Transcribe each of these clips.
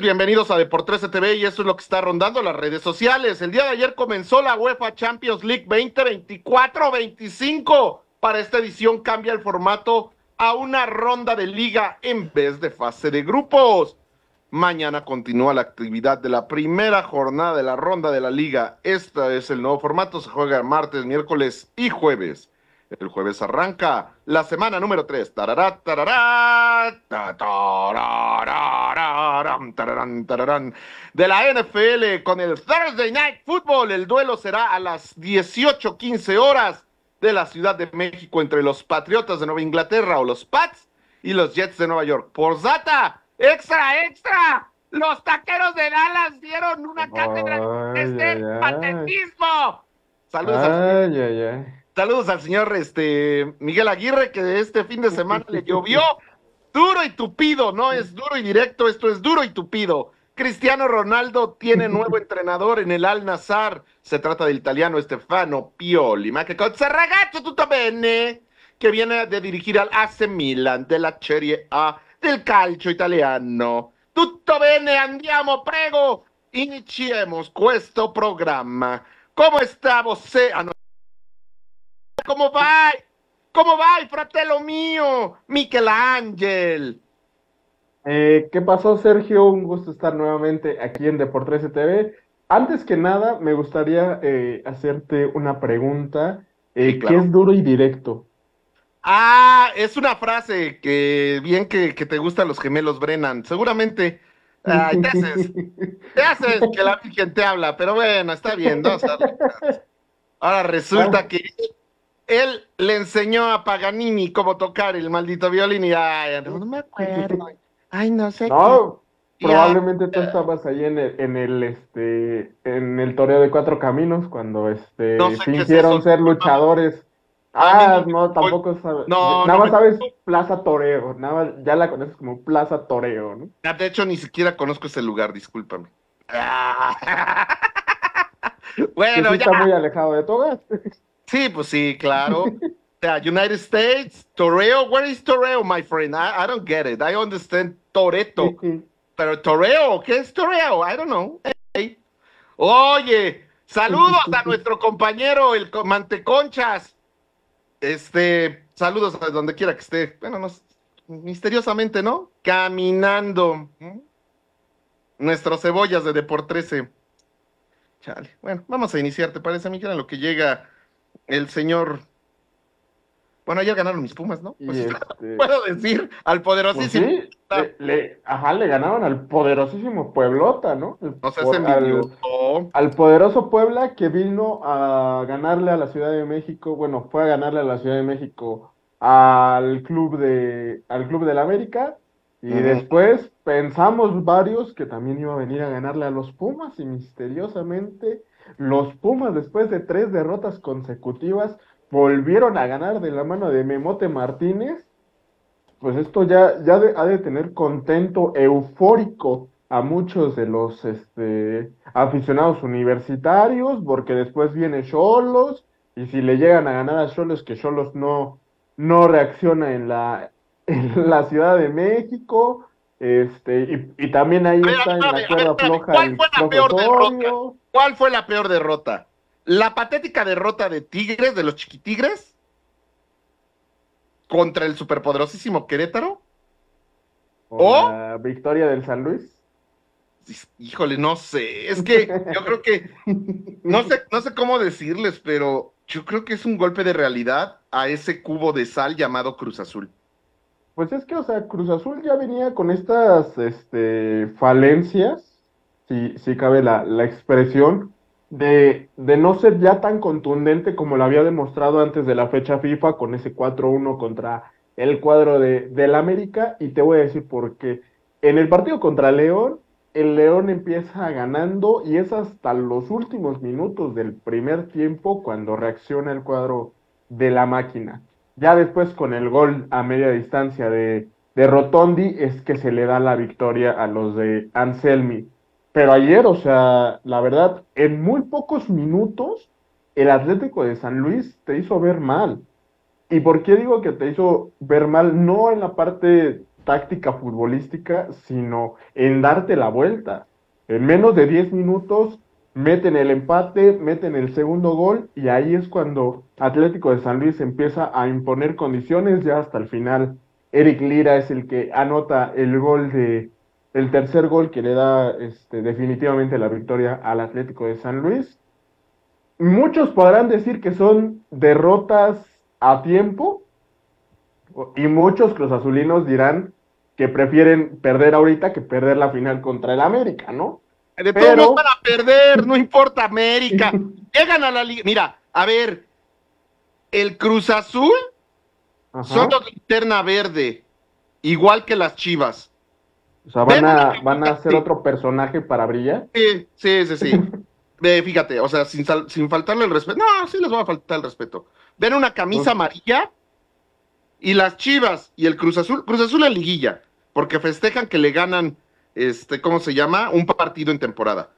bienvenidos a Deportes TV y esto es lo que está rondando las redes sociales. El día de ayer comenzó la UEFA Champions League 2024-25. Para esta edición cambia el formato a una ronda de liga en vez de fase de grupos. Mañana continúa la actividad de la primera jornada de la ronda de la liga. Este es el nuevo formato, se juega martes, miércoles y jueves. El jueves arranca la semana número 3. Tarará, tarará, tararán, tararán, de la NFL con el Thursday Night Football. El duelo será a las 18:15 horas de la Ciudad de México entre los Patriotas de Nueva Inglaterra o los Pats y los Jets de Nueva York. Por Zata, extra, extra. Los taqueros de Dallas dieron una cátedra de este patetismo. Saludos ay, a ay, ay. Saludos al señor este, Miguel Aguirre, que este fin de semana le llovió duro y tupido, no es duro y directo, esto es duro y tupido. Cristiano Ronaldo tiene nuevo entrenador en el Al Nazar. Se trata del italiano Stefano Pioli, ma che cosa tutto bene, que viene de dirigir al AC Milan de la Serie A del calcio italiano. Tutto bene, andiamo, prego, iniciemos questo programma. ¿Cómo está vos? Eh? Ah, ¿Cómo va? ¿Cómo va, fratelo mío? Miquel Ángel? Eh, ¿Qué pasó, Sergio? Un gusto estar nuevamente aquí en Deportes TV. Antes que nada, me gustaría eh, hacerte una pregunta eh, que es duro y directo. Ah, es una frase que bien que, te gustan los gemelos Brennan. Seguramente te haces, te haces que la Virgen te habla, pero bueno, está bien, ahora resulta que él le enseñó a Paganini cómo tocar el maldito violín y ay, no, me acuerdo. Ay, no sé no, qué. Probablemente tú eh, estabas ahí en el, en este en el Toreo de cuatro caminos cuando este fingieron ser luchadores. Ah, no, ah, tampoco sabes. No, nada más sabes Plaza Toreo, nada ya la conoces como Plaza Toreo, ¿no? Ah, de hecho, ni siquiera conozco ese lugar, discúlpame. Ah. bueno, ya. Está muy alejado de todo. Sí, pues sí, claro. United States, Toreo, where is Toreo, my friend? I, don't get it. I understand Toreto. Pero Toreo, ¿qué es Torreo? I don't know. Hey. Oye, saludos a nuestro compañero, el Manteconchas. Este, saludos a donde quiera que esté. Bueno, misteriosamente, ¿no? Caminando. Nuestros cebollas de Deport 13. Chale. Bueno, vamos a iniciar, ¿te parece, que era lo que llega el señor. Bueno, ayer ganaron mis Pumas, ¿no? Pues, este, puedo decir, al poderosísimo. Pues ajá, le ganaron al poderosísimo Pueblota, ¿no? o sea, al, al, poderoso Puebla que vino a ganarle a la Ciudad de México, bueno, fue a ganarle a la Ciudad de México al club de al club del América y después pensamos varios que también iba a venir a ganarle a los Pumas y misteriosamente los Pumas, después de tres derrotas consecutivas, volvieron a ganar de la mano de Memote Martínez. Pues esto ya, ya ha de tener contento, eufórico a muchos de los este, aficionados universitarios, porque después viene Cholos, y si le llegan a ganar a Cholos, que Cholos no, no reacciona en la, en la Ciudad de México, este, y, también ahí está en la cuerda floja. ¿Cuál fue la peor derrota? la patética derrota de Tigres, de los chiquitigres? ¿Contra el superpoderosísimo Querétaro? ¿O, la victoria del San Luis? Híjole, no sé. Es que yo creo que. No sé, no sé cómo decirles, pero yo creo que es un golpe de realidad a ese cubo de sal llamado Cruz Azul. Pues es que, o sea, Cruz Azul ya venía con estas este, falencias, si, si cabe la, expresión, de, no ser ya tan contundente como lo había demostrado antes de la fecha FIFA con ese 4-1 contra el cuadro de, del América. Y te voy a decir por qué. En el partido contra León, el León empieza ganando y es hasta los últimos minutos del primer tiempo cuando reacciona el cuadro de la máquina. Ya después con el gol a media distancia de, Rotondi es que se le da la victoria a los de Anselmi. Pero ayer, o sea, la verdad, en muy pocos minutos el Atlético de San Luis te hizo ver mal. ¿Y por qué digo que te hizo ver mal? No en la parte táctica futbolística, sino en darte la vuelta. En menos de 10 minutos meten el empate, meten el segundo gol y ahí es cuando Atlético de San Luis empieza a imponer condiciones ya hasta el final. Eric Lira es el que anota el gol de el tercer gol que le da este, definitivamente la victoria al Atlético de San Luis. Muchos podrán decir que son derrotas a tiempo y muchos azulinos dirán que prefieren perder ahorita que perder la final contra el América, ¿no? De todos Pero... van a perder, no importa América. Llegan a la liga. Mira, a ver, el Cruz Azul son los linterna verde, igual que las Chivas. O sea, van, a, ser hacer otro personaje para brillar. Sí, sí, sí, sí. fíjate, o sea, sin, faltarle el respeto. No, sí les va a faltar el respeto. Ven una camisa pues- amarilla y las Chivas y el Cruz Azul, Cruz Azul la liguilla, porque festejan que le ganan este, ¿cómo se llama? Un partido en temporada.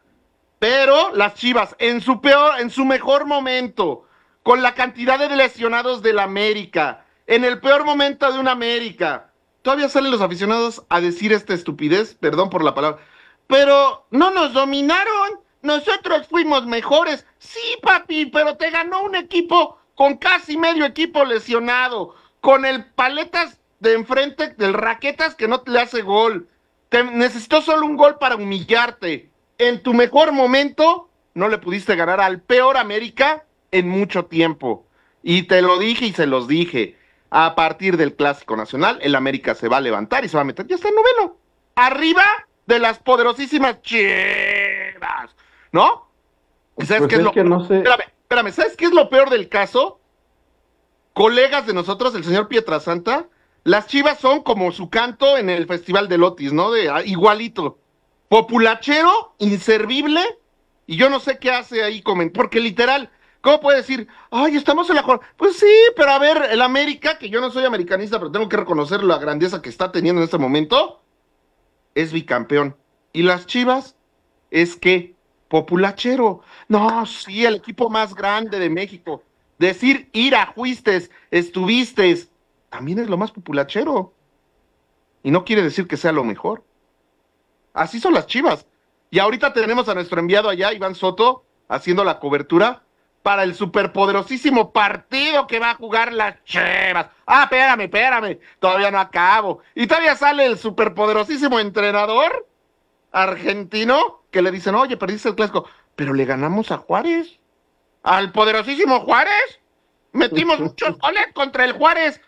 Pero las Chivas, en su peor, en su mejor momento, con la cantidad de lesionados del América, en el peor momento de un América, todavía salen los aficionados a decir esta estupidez, perdón por la palabra, pero no nos dominaron, nosotros fuimos mejores. Sí, papi, pero te ganó un equipo con casi medio equipo lesionado, con el paletas de enfrente del raquetas que no le hace gol te necesitó solo un gol para humillarte. En tu mejor momento no le pudiste ganar al peor América en mucho tiempo. Y te lo dije y se los dije. A partir del Clásico Nacional, el América se va a levantar y se va a meter. Ya está en noveno. Arriba de las poderosísimas chivas. ¿No? es, que ¿sabes qué es lo peor del caso? Colegas de nosotros, el señor Pietrasanta, las chivas son como su canto en el Festival de Lotis, ¿no? De, ah, igualito. Populachero, inservible, y yo no sé qué hace ahí, porque literal, ¿cómo puede decir, ay, estamos en la Pues sí, pero a ver, el América, que yo no soy americanista, pero tengo que reconocer la grandeza que está teniendo en este momento, es bicampeón. Y las chivas, es que, populachero. No, sí, el equipo más grande de México. Decir a fuiste, estuviste, también es lo más populachero. Y no quiere decir que sea lo mejor. Así son las chivas. Y ahorita tenemos a nuestro enviado allá, Iván Soto, haciendo la cobertura para el superpoderosísimo partido que va a jugar las Chivas. Ah, espérame, espérame, todavía no acabo. Y todavía sale el superpoderosísimo entrenador argentino que le dicen, oye, perdiste el clásico, pero le ganamos a Juárez. Al poderosísimo Juárez. Metimos muchos goles contra el Juárez.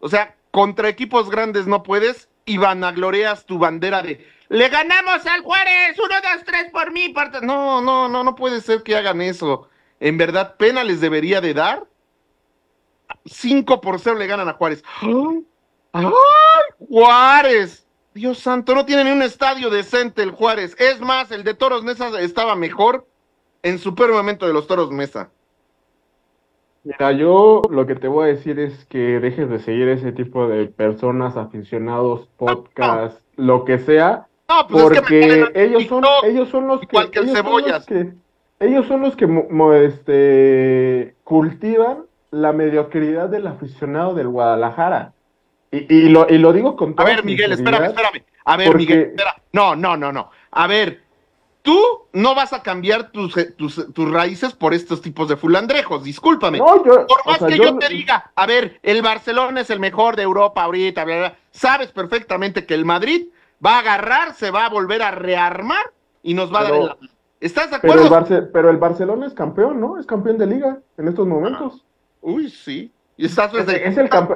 O sea, contra equipos grandes no puedes y vanagloreas tu bandera de le ganamos al Juárez, uno, dos, tres por mí. no, no, no, no puede ser que hagan eso. En verdad, pena les debería de dar. Cinco por 0 le ganan a Juárez. ¡Ay, Juárez! Dios santo, no tiene ni un estadio decente el Juárez. Es más, el de Toros Mesa estaba mejor en su peor momento de los Toros Mesa. Mira, yo lo que te voy a decir es que dejes de seguir ese tipo de personas, aficionados, podcast, lo que sea, pues porque ellos son ellos son los que, cebollas. que, ellos son los que este, cultivan la mediocridad del aficionado del Guadalajara. Y, lo, y lo digo con A ver, Miguel, espérame, espérame. A ver, Miguel, espera. No, no, no, no. A ver, tú no vas a cambiar tus, eh, tus, eh, tus, raíces por estos tipos de fulandrejos, discúlpame. por más que yo, te diga, a ver, el Barcelona es el mejor de Europa ahorita, bla, sabes perfectamente que el Madrid va a agarrar, se va a volver a rearmar y nos va a dar el... ¿Estás de acuerdo? Pero el, Barcelona es campeón, ¿no? Es campeón de liga en estos momentos. Ah. uy, sí, es,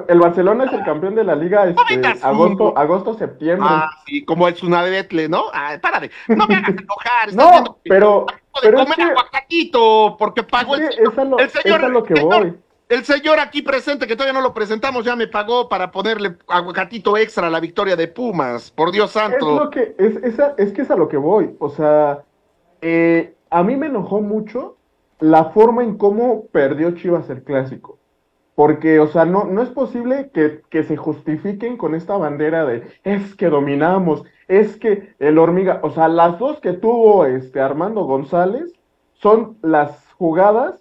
el, Barcelona es el campeón de la liga este, agosto, septiembre. Ah, sí, como el Tsunadetle, ¿no? Ah, párate, no me hagas enojar. no, pero... pero comer aguacatito, porque pagó el señor. el señor aquí presente, que todavía no lo presentamos, ya me pagó para ponerle aguacatito extra a la victoria de Pumas. Por Dios santo. Es, lo que, es, esa, es que es a lo que voy. O sea, eh, a mí me enojó mucho la forma en cómo perdió Chivas el clásico. Porque, o sea, no, no es posible que, que, se justifiquen con esta bandera de es que dominamos, es que el hormiga, o sea, las dos que tuvo este Armando González son las jugadas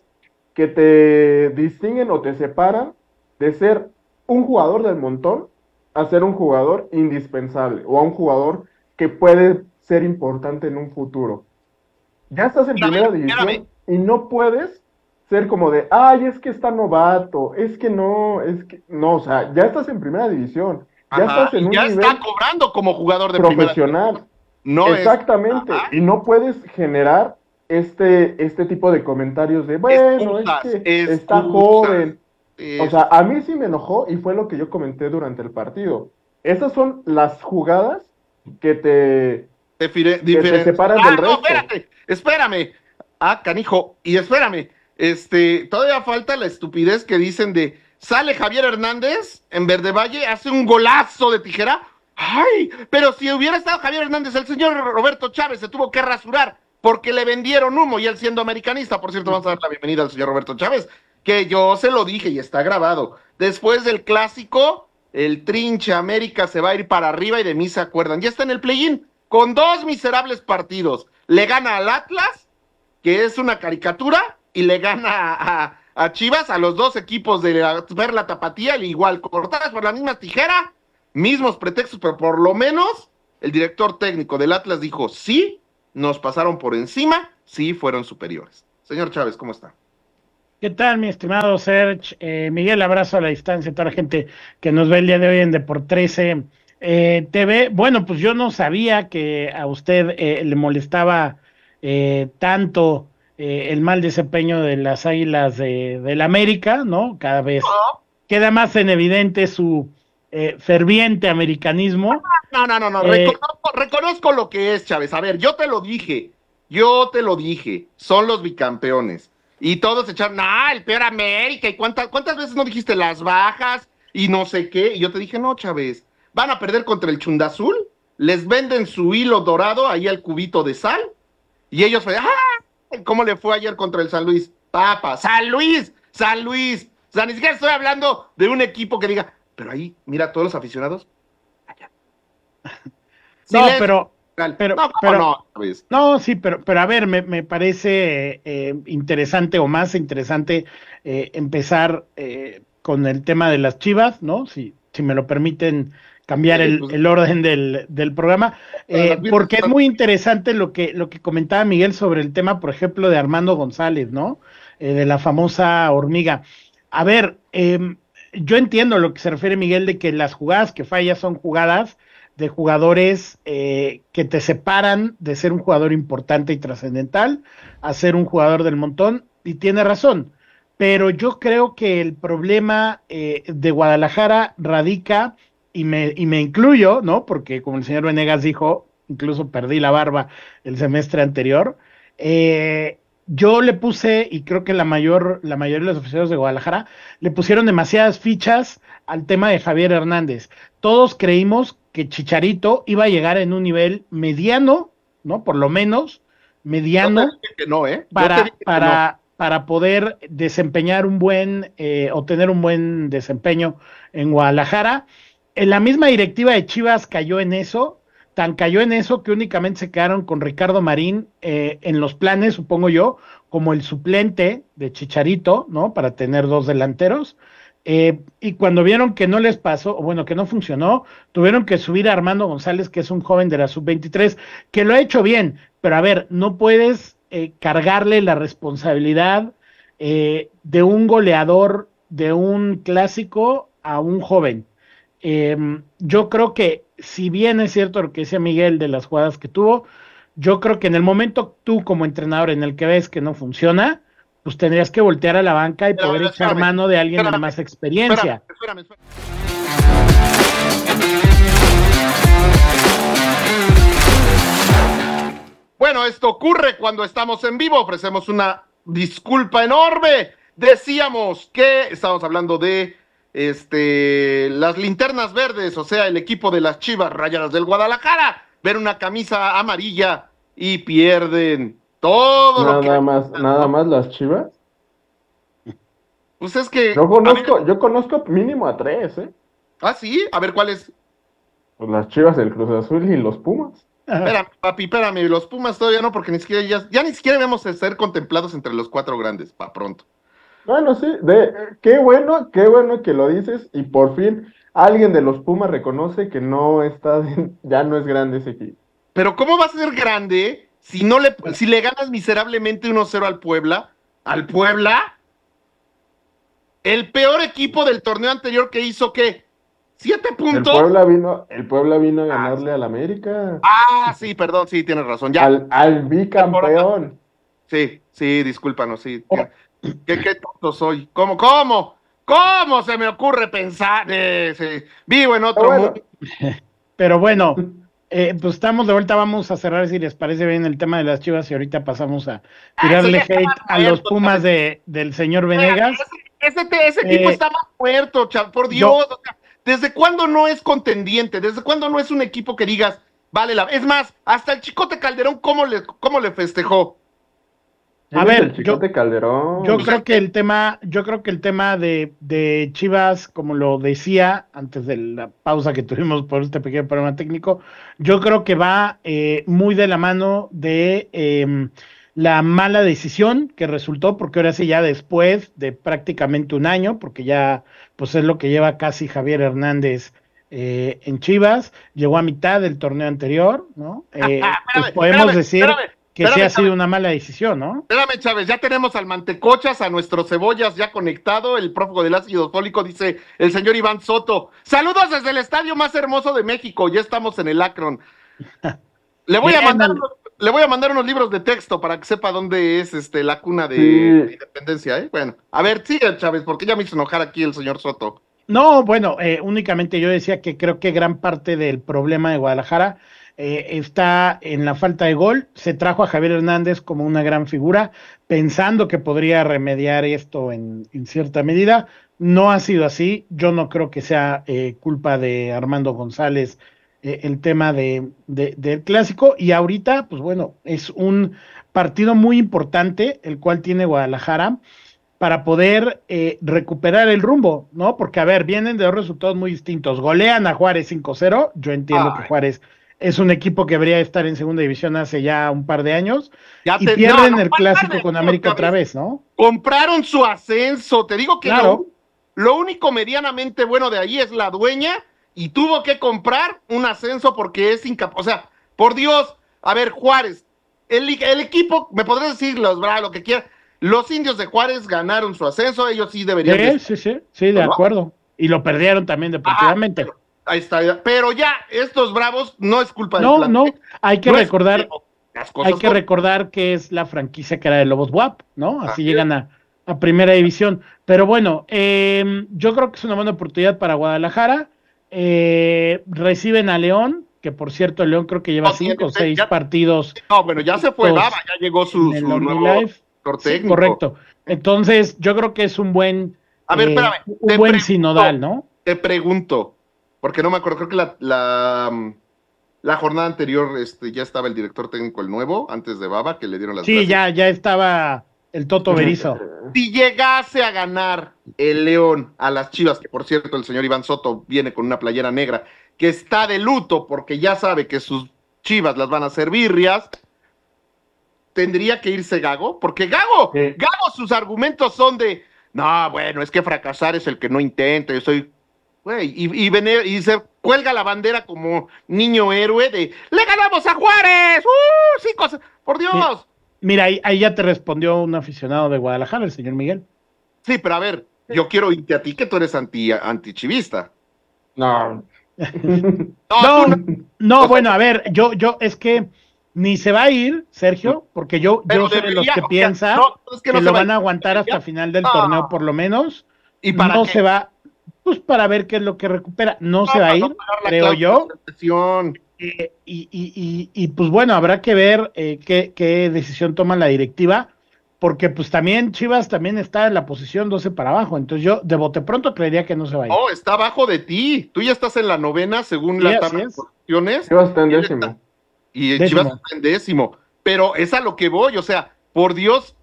que te distinguen o te separan de ser un jugador del montón a ser un jugador indispensable o a un jugador que puede ser importante en un futuro. Ya estás en primera división y no puedes ser como de, ay, es que está novato, es que no, es que no, o sea, ya estás en primera división, ya estás en un ya está cobrando como jugador de profesional. no No Exactamente, y no puedes generar este, este tipo de comentarios de, bueno, es que está joven. O sea, a mí sí me enojó y fue lo que yo comenté durante el partido. Esas son las jugadas que te, te separan del ah, no, resto. espérame. Ah, canijo, y espérame este, todavía falta la estupidez que dicen de sale Javier Hernández en Verde Valle, hace un golazo de tijera. ¡Ay! Pero si hubiera estado Javier Hernández, el señor Roberto Chávez se tuvo que rasurar porque le vendieron humo y él siendo americanista. Por cierto, vamos a dar la bienvenida al señor Roberto Chávez, que yo se lo dije y está grabado. Después del clásico, el trinche América se va a ir para arriba y de mí se acuerdan. Ya está en el play-in con dos miserables partidos. Le gana al Atlas, que es una caricatura, y le gana a, Chivas, a los dos equipos de ver la tapatía, igual cortadas por la misma tijera, mismos pretextos, pero por lo menos el director técnico del Atlas dijo, sí, nos pasaron por encima, sí fueron superiores. Señor Chávez, ¿cómo está? ¿Qué tal, mi estimado Serge? Eh, Miguel, abrazo a la distancia a toda la gente que nos ve el día de hoy en Deport 13 eh, TV. Bueno, pues yo no sabía que a usted eh, le molestaba tanto eh, el mal desempeño de las Águilas de, del América, ¿no? Cada vez queda más en evidente su eh, ferviente americanismo. No, no, no, no, eh, reconozco, lo que es, Chávez. A ver, yo te lo dije, yo te lo dije, son los bicampeones. Y todos echaron, ah, el peor América, y cuántas, cuántas veces no dijiste las bajas y no sé qué. Y yo te dije, no, Chávez, van a perder contra el Chundazul, les venden su hilo dorado ahí al cubito de sal, y ellos, ah, ¿Cómo le fue ayer contra el San Luis? Papa, San Luis, San Luis. San sea, ni estoy hablando de un equipo que diga, pero ahí, mira, todos los aficionados, no, pero, pero, no, no? no, sí, pero, pero a ver, me, me parece eh, interesante o más interesante eh, empezar eh, con el tema de las chivas, ¿no? Si, si me lo permiten cambiar eh, pues, el, orden del, programa, eh, porque es muy interesante lo que, lo que comentaba Miguel sobre el tema, por ejemplo, de Armando González, ¿no? Eh, de la famosa hormiga. A ver, em, yo entiendo lo que se refiere Miguel de que las jugadas que fallas son jugadas de jugadores que te separan de ser un jugador importante y trascendental a ser un jugador del montón, y tiene razón. Pero yo creo que el problema de Guadalajara radica y me, y me incluyo, ¿no? Porque como el señor Venegas dijo, incluso perdí la barba el semestre anterior. Eh, yo le puse, y creo que la mayor, la mayoría de los oficiales de Guadalajara, le pusieron demasiadas fichas al tema de Javier Hernández. Todos creímos que Chicharito iba a llegar en un nivel mediano, ¿no? Por lo menos, mediano. ¿eh? Para, para, para poder desempeñar un buen, eh, tener un buen desempeño en Guadalajara en la misma directiva de Chivas cayó en eso, tan cayó en eso que únicamente se quedaron con Ricardo Marín eh, en los planes, supongo yo, como el suplente de Chicharito, ¿no? Para tener dos delanteros. Eh, y cuando vieron que no les pasó, o bueno, que no funcionó, tuvieron que subir a Armando González, que es un joven de la sub-23, que lo ha hecho bien, pero a ver, no puedes eh, cargarle la responsabilidad de un goleador de un clásico a un joven Em, yo creo que, si bien es cierto lo que decía Miguel de las jugadas que tuvo, yo creo que en el momento tú como entrenador en el que ves que no funciona, pues tendrías que voltear a la banca y poder echar mano de alguien con de más experiencia. bueno, esto ocurre cuando estamos en vivo. Ofrecemos una disculpa enorme. Decíamos que estamos hablando de este, las linternas verdes, o sea, el equipo de las Chivas Rayadas del Guadalajara, ver una camisa amarilla y pierden todo nada más, nada más las Chivas. Pues es que yo conozco, yo conozco mínimo a tres, ¿eh? Ah, sí, a ver cuáles. Pues las Chivas, del Cruz Azul y los Pumas. Espérame, papi, espérame, los Pumas todavía no, porque ni siquiera ya, ni siquiera vemos ser contemplados entre los cuatro grandes, pa' pronto. Bueno, ah, sí, de, qué bueno, qué bueno que lo dices y por fin alguien de los Pumas reconoce que no está, ya no es grande ese equipo. Pero ¿cómo va a ser grande si no le, pues si le ganas miserablemente 1-0 al Puebla? ¿Al Puebla? El peor equipo del torneo anterior que hizo, ¿qué? ¿Siete puntos? El Puebla vino, el vino a ah, ganarle al América. Ah, sí, perdón, sí, tienes razón. Ya. Al, al bicampeón. Sí, sí, discúlpanos, sí. ¿Qué, qué tonto soy? ¿Cómo, cómo? ¿Cómo se me ocurre pensar? vivo en otro mundo. Pero bueno, eh, pues estamos de vuelta, vamos a cerrar si les parece bien el tema de las chivas y ahorita pasamos a ah, tirarle hate a los Pumas de, del señor Venegas. Ese, tipo eh, está más muerto, por Dios. ¿Desde cuándo no es contendiente? ¿Desde cuándo no es un equipo que digas, vale la... Es más, hasta el Chicote Calderón, ¿cómo le, cómo le festejó? A ver, yo, creo que el tema, yo creo que el tema de, Chivas, como lo decía antes de la pausa que tuvimos por este pequeño problema técnico, yo creo que va eh, muy de la mano de em, la mala decisión que resultó, porque ahora sí ya después de prácticamente un año, porque ya pues es lo que lleva casi Javier Hernández eh, en Chivas, llegó a mitad del torneo anterior, ¿no? Eh, pues, podemos decir que sí ha sido una mala decisión, ¿no? Espérame, Chávez, ya tenemos al mantecochas, a nuestros cebollas ya conectado, el prófugo del ácido fólico, dice el señor Iván Soto. Saludos desde el estadio más hermoso de México, ya estamos en el Akron. Le voy, a eh, mandar, le voy a mandar unos libros de texto para que sepa dónde es este, la cuna de, independencia, ¿eh? Bueno, a ver, sigue, Chávez, porque ya me hizo enojar aquí el señor Soto. No, bueno, eh, únicamente yo decía que creo que gran parte del problema de Guadalajara eh, está en la falta de gol. Se trajo a Javier Hernández como una gran figura, pensando que podría remediar esto en, cierta medida. No ha sido así. Yo no creo que sea eh, culpa de Armando González eh, el tema de, del clásico. Y ahorita, pues bueno, es un partido muy importante el cual tiene Guadalajara para poder recuperar el rumbo, ¿no? Porque, a ver, vienen de dos resultados muy distintos. Golean a Juárez 5-0, yo entiendo que Juárez es un equipo que debería estar en segunda división hace ya un par de años y pierden el clásico con América otra vez, ¿no? Compraron su ascenso, te digo que no. lo, único medianamente bueno de ahí es la dueña y tuvo que comprar un ascenso porque es incapaz, o sea, por Dios, a ver, Juárez, el, equipo, me podrás decir los, lo que quieras, los indios de Juárez ganaron su ascenso, ellos sí deberían. Sí, sí, sí, sí, de acuerdo. Y lo perdieron también ah, deportivamente. Ahí está. Pero ya, estos bravos no es culpa de No, no, hay que no recordar. hay que recordar que es la franquicia que era de Lobos WAP, ¿no? Así llegan a, a, primera división. Pero bueno, em, yo creo que es una buena oportunidad para Guadalajara. Eh, reciben a León, que por cierto, León creo que lleva cinco o seis partidos. No, pero ya se fue ya llegó su, nuevo sí, correcto. ¿Eh? Entonces, yo creo que es un buen. A ver, eh, un buen sinodal, ¿no? Te pregunto, porque no me acuerdo, creo que la, mm, la, jornada anterior este, ya estaba el director técnico, el nuevo, antes de Baba, que le dieron las. Sí, ya, ya estaba el Toto Berizo. Si llegase a ganar el León a las Chivas, que por cierto el señor Iván Soto viene con una playera negra, que está de luto porque ya sabe que sus Chivas las van a servir, birrias, tendría que irse Gago, porque Gago, Gago sus argumentos son de, no, bueno, es que fracasar es el que no intenta, yo soy y, y, se cuelga la bandera como niño héroe de ¡Le ganamos a Juárez! ¡Uh! ¡Por Dios! Mira, ahí, ya te respondió un aficionado de Guadalajara, el señor Miguel. Sí, pero a ver, yo quiero irte a ti que tú eres anti, antichivista. No. no, bueno, a ver, yo, yo, es que ni se va a ir, Sergio, porque yo, yo soy de los que piensa que, lo van a aguantar hasta final del torneo, por lo menos. Y para no se va, pues para ver qué es lo que recupera. No, se va a ir, creo yo. Eh, y, pues bueno, habrá que ver eh, qué, decisión toma la directiva, porque pues también Chivas también está en la posición 12 para abajo. Entonces yo de bote pronto creería que no se va a ir. Oh, está abajo de ti. Tú ya estás en la novena según la tabla de posiciones. Chivas en décimo. y Chivas está en décimo. Pero es a lo que voy, o sea, por Dios,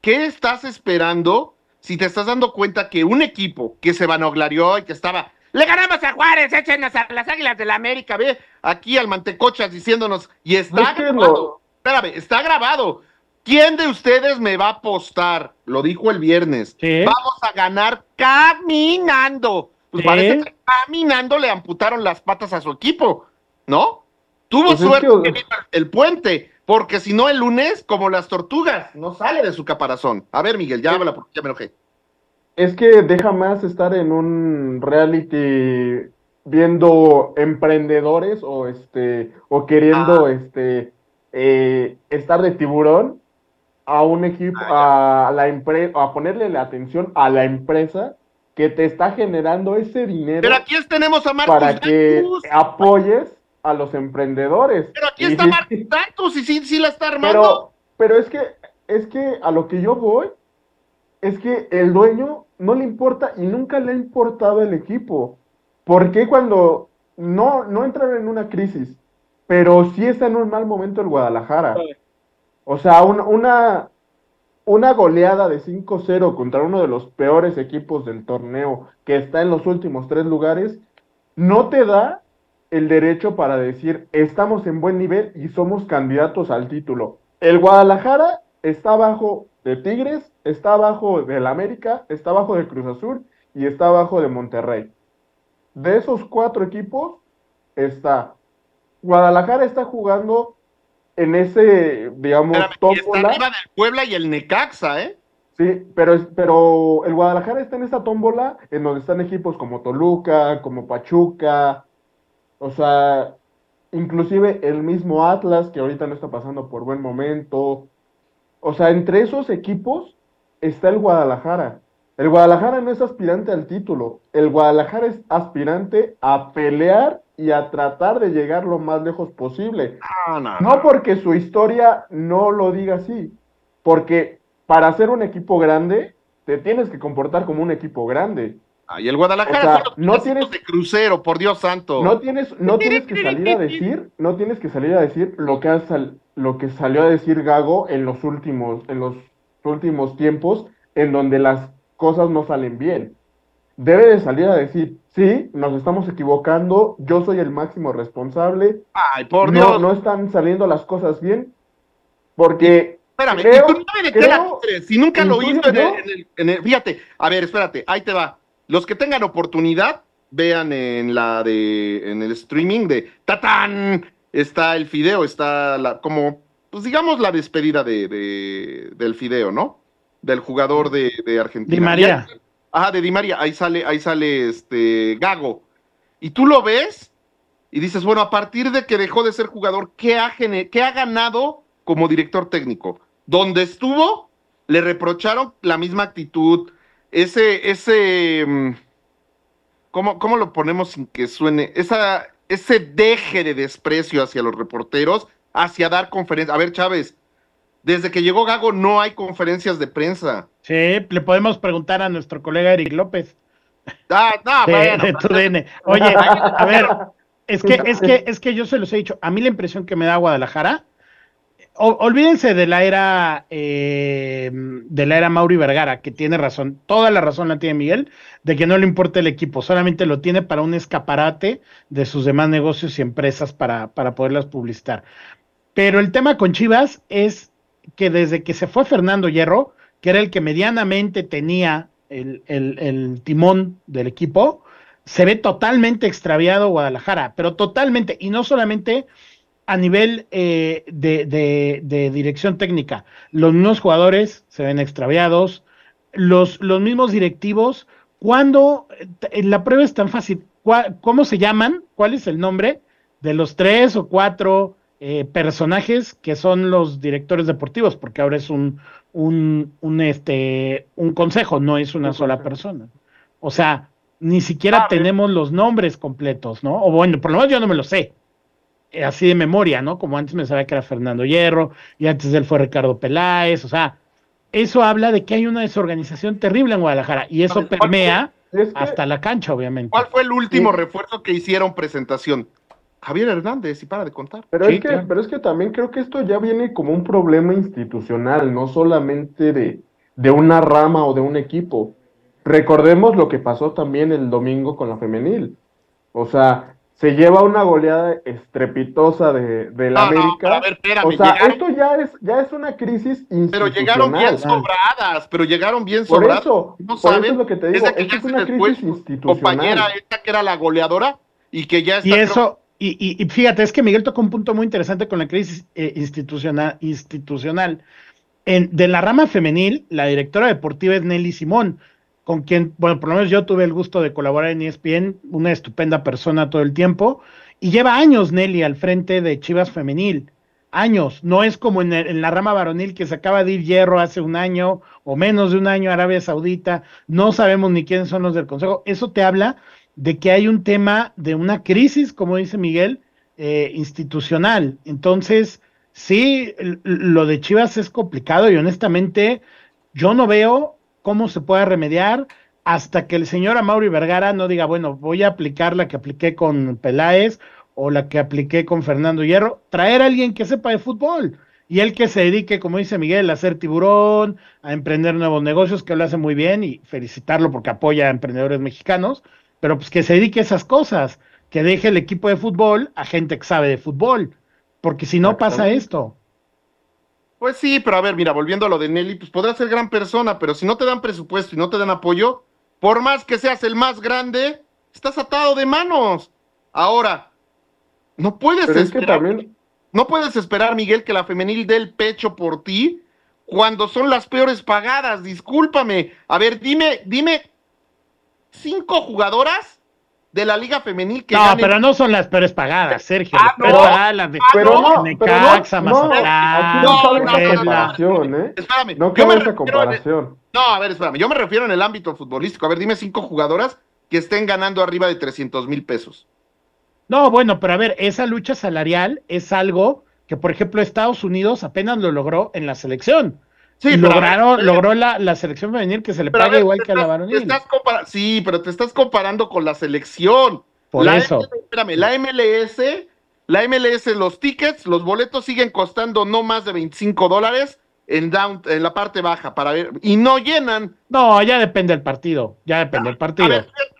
¿qué estás esperando? si te estás dando cuenta que un equipo que se vanoglarió y que estaba, le ganamos a Juárez, échenos a las Águilas del la América, ve aquí al Mantecochas diciéndonos, y está grabado, espérame, está grabado. ¿Quién de ustedes me va a apostar? Lo dijo el viernes. Vamos a ganar caminando. Pues parece que caminando le amputaron las patas a su equipo, ¿no? Tuvo pues suerte el puente, porque si no, el lunes, como las tortugas, no sale de su caparazón. A ver, Miguel, ya, habla porque ya me enojé. Es que deja más estar en un reality viendo emprendedores o este o queriendo ah. este eh, estar de tiburón a un equipo ah, a la empresa a ponerle la atención a la empresa que te está generando ese dinero pero aquí tenemos a Marcos para que apoyes a los emprendedores. Pero aquí está Martín y sí, sí la está armando. Pero, es que, es que a lo que yo voy, es que el dueño no le importa y nunca le ha importado el equipo. Porque cuando no, no entran en una crisis, pero sí está en un mal momento el Guadalajara. O sea, una, una goleada de 5-0 contra uno de los peores equipos del torneo que está en los últimos tres lugares, no te da el derecho para decir, estamos en buen nivel y somos candidatos al título. El Guadalajara está abajo de Tigres, está abajo del América, está abajo de Cruz Azul y está abajo de Monterrey. De esos cuatro equipos está. Guadalajara está jugando en ese, digamos, Está arriba del Puebla y el Necaxa, ¿eh? Sí, pero, pero el Guadalajara está en esa tómbola en donde están equipos como Toluca, como Pachuca, o sea, inclusive el mismo Atlas, que ahorita no está pasando por buen momento. O sea, entre esos equipos está el Guadalajara. El Guadalajara no es aspirante al título. El Guadalajara es aspirante a pelear y a tratar de llegar lo más lejos posible. Ah, no, porque su historia no lo diga así. Porque para ser un equipo grande, te tienes que comportar como un equipo grande. Ay, ah, el Guadalajara no tienes de crucero, por Dios santo. No tienes, no tienes que salir a decir, no tienes que salir a decir lo que lo que salió a decir Gago en los últimos, en los últimos tiempos, en donde las cosas no salen bien. Debe de salir a decir, sí, nos estamos equivocando, yo soy el máximo responsable. Ay, por Dios. No, no están saliendo las cosas bien. Porque Espérame, si nunca lo hizo en el. Fíjate, a ver, espérate, ahí te va. Los que tengan oportunidad, vean en la de en el streaming de Tatán. Está el fideo, está la, como, pues digamos, la despedida de, del fideo, ¿no? Del jugador de, Argentina. Di María. Ah, de Di María. Ahí sale, ahí sale este Gago. Y tú lo ves y dices, bueno, a partir de que dejó de ser jugador, ¿qué ha, qué ha ganado como director técnico? ¿Dónde estuvo, le reprocharon la misma actitud, ese, ese, mm, ¿cómo, cómo lo ponemos sin que suene? Esa, ese deje de desprecio hacia los reporteros, hacia dar conferencias. A ver, Chávez, desde que llegó Gago no hay conferencias de prensa. Sí, le podemos preguntar a nuestro colega Eric López. Ah, no, Oye, a ver, es que, es que, es que yo se los he dicho, a mí la impresión que me da Guadalajara olvídense de la era eh, de la era Mauri Vergara, que tiene razón, toda la razón la tiene Miguel, de que no le importa el equipo, solamente lo tiene para un escaparate de sus demás negocios y empresas para, para poderlas publicitar. Pero el tema con Chivas es que desde que se fue Fernando Hierro, que era el que medianamente tenía el timón del equipo, se ve totalmente extraviado Guadalajara, pero totalmente, y no solamente a nivel eh, de, dirección técnica. Los mismos jugadores se ven extraviados, los, mismos directivos, cuando eh, la prueba es tan fácil, ¿cómo se llaman? ¿Cuál es el nombre de los tres o cuatro eh, personajes que son los directores deportivos? Porque ahora es un, este, un consejo, no es una sola persona. O sea, ni siquiera ah, tenemos los nombres completos, ¿no? O bueno, por lo menos yo no me lo sé. Eh, así de memoria, ¿no? Como antes me sabía que era Fernando Hierro y antes él fue Ricardo Peláez, o sea, eso habla de que hay una desorganización terrible en Guadalajara y eso permea hasta la cancha, obviamente. ¿Cuál fue el último refuerzo que hicieron presentación? Javier Hernández, y para de contar. Pero, es que, pero es que también creo que esto ya viene como un problema institucional, no solamente de, de una rama o de un equipo. Recordemos lo que pasó también el domingo con la femenil. O sea, se lleva una goleada estrepitosa de, la América. o sea, esto ya es, ya es una crisis institucional. Pero llegaron bien sobradas, pero llegaron bien por sobradas. Eso, no es lo que te digo, es una crisis institucional. Compañera, esta que era la goleadora y que ya está... Y eso, y, fíjate, es que Miguel tocó un punto muy interesante con la crisis eh, institucional. institucional. En, de la rama femenil, la directora deportiva es Nelly Simón, con quien, bueno, por lo menos yo tuve el gusto de colaborar en ESPN, una estupenda persona todo el tiempo, y lleva años Nelly al frente de Chivas Femenil, años, no es como en, la rama varonil que se acaba de ir hierro hace un año o menos de un año Arabia Saudita, no sabemos ni quiénes son los del Consejo, eso te habla de que hay un tema de una crisis, como dice Miguel, eh, institucional. Entonces, sí, lo de Chivas es complicado y honestamente yo no veo cómo se puede remediar hasta que el señor Amaury Vergara no diga, bueno, voy a aplicar la que apliqué con Peláez o la que apliqué con Fernando Hierro, traer a alguien que sepa de fútbol y él que se dedique, como dice Miguel, a ser tiburón, a emprender nuevos negocios, que lo hace muy bien y felicitarlo porque apoya a emprendedores mexicanos, pero pues que se dedique a esas cosas, que deje el equipo de fútbol a gente que sabe de fútbol, porque si no pasa esto. Pues sí, pero a ver, mira, volviendo a lo de Nelly, pues podrás ser gran persona, pero si no te dan presupuesto y no te dan apoyo, por más que seas el más grande, estás atado de manos. Ahora, no puedes esperar. No puedes esperar, Miguel, que la femenil dé el pecho por ti cuando son las peores pagadas. Discúlpame. A ver, dime, dime cinco jugadoras de la Liga Femenil que. No, pero no son las peores pagadas, Sergio. Ah, no, de ah, pero no, Necaxa, no, No, no, ¿eh? Espérame. No comparación. no, a ver, espérame. Yo me refiero en el ámbito futbolístico. A ver, dime cinco jugadoras que estén ganando arriba de 300 mil pesos. No, bueno, pero a ver, esa lucha salarial es algo que, por ejemplo, Estados Unidos apenas lo logró en la selección. Lograron, logró la, selección femenil que se le paga igual que a la varonil. sí, pero te estás comparando con la selección. Por eso. espérame, la MLS, la MLS, los tickets, los boletos siguen costando no más de 25 dólares en, down, en la parte baja para ver. Y no llenan. No, ya depende del partido. Ya depende del partido.